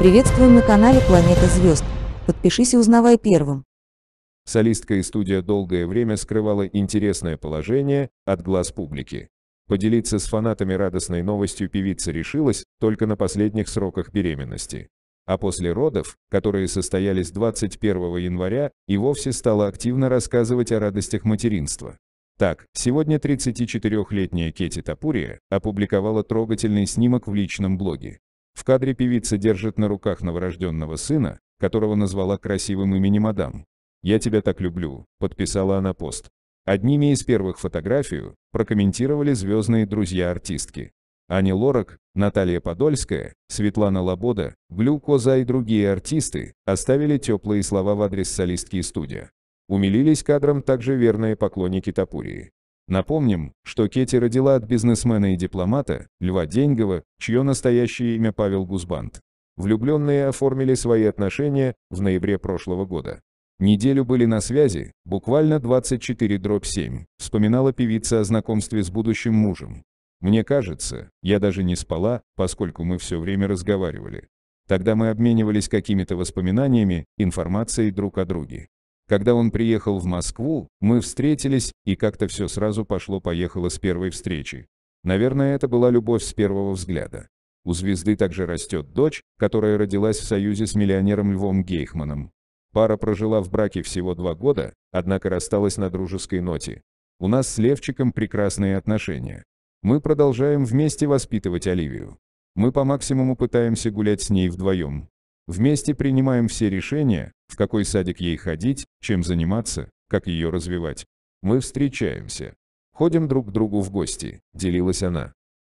Приветствуем на канале Планета Звезд. Подпишись и узнавай первым. Солистка и студия долгое время скрывала интересное положение от глаз публики. Поделиться с фанатами радостной новостью певица решилась только на последних сроках беременности. А после родов, которые состоялись 21 января, и вовсе стала активно рассказывать о радостях материнства. Так, сегодня 34-летняя Кети Тапурия опубликовала трогательный снимок в личном блоге. В кадре певица держит на руках новорожденного сына, которого назвала красивым именем Адам. «Я тебя так люблю», — подписала она пост. Одними из первых фотографию прокомментировали звездные друзья артистки. Аня Лорак, Наталья Подольская, Светлана Лобода, Глюкоза и другие артисты оставили теплые слова в адрес солистки и студия. Умилились кадром также верные поклонники Тапурии. Напомним, что Кетти родила от бизнесмена и дипломата, Льва Деньгова, чье настоящее имя Павел Гузбант. Влюбленные оформили свои отношения в ноябре прошлого года. Неделю были на связи, буквально 24 дробь 7, вспоминала певица о знакомстве с будущим мужем. Мне кажется, я даже не спала, поскольку мы все время разговаривали. Тогда мы обменивались какими-то воспоминаниями, информацией друг о друге. Когда он приехал в Москву, мы встретились, и как-то все сразу пошло-поехало с первой встречи. Наверное, это была любовь с первого взгляда. У звезды также растет дочь, которая родилась в союзе с миллионером Львом Гейхманом. Пара прожила в браке всего два года, однако рассталась на дружеской ноте. У нас с Левчиком прекрасные отношения. Мы продолжаем вместе воспитывать Оливию. Мы по максимуму пытаемся гулять с ней вдвоем. Вместе принимаем все решения, в какой садик ей ходить, чем заниматься, как ее развивать. Мы встречаемся. Ходим друг к другу в гости, делилась она.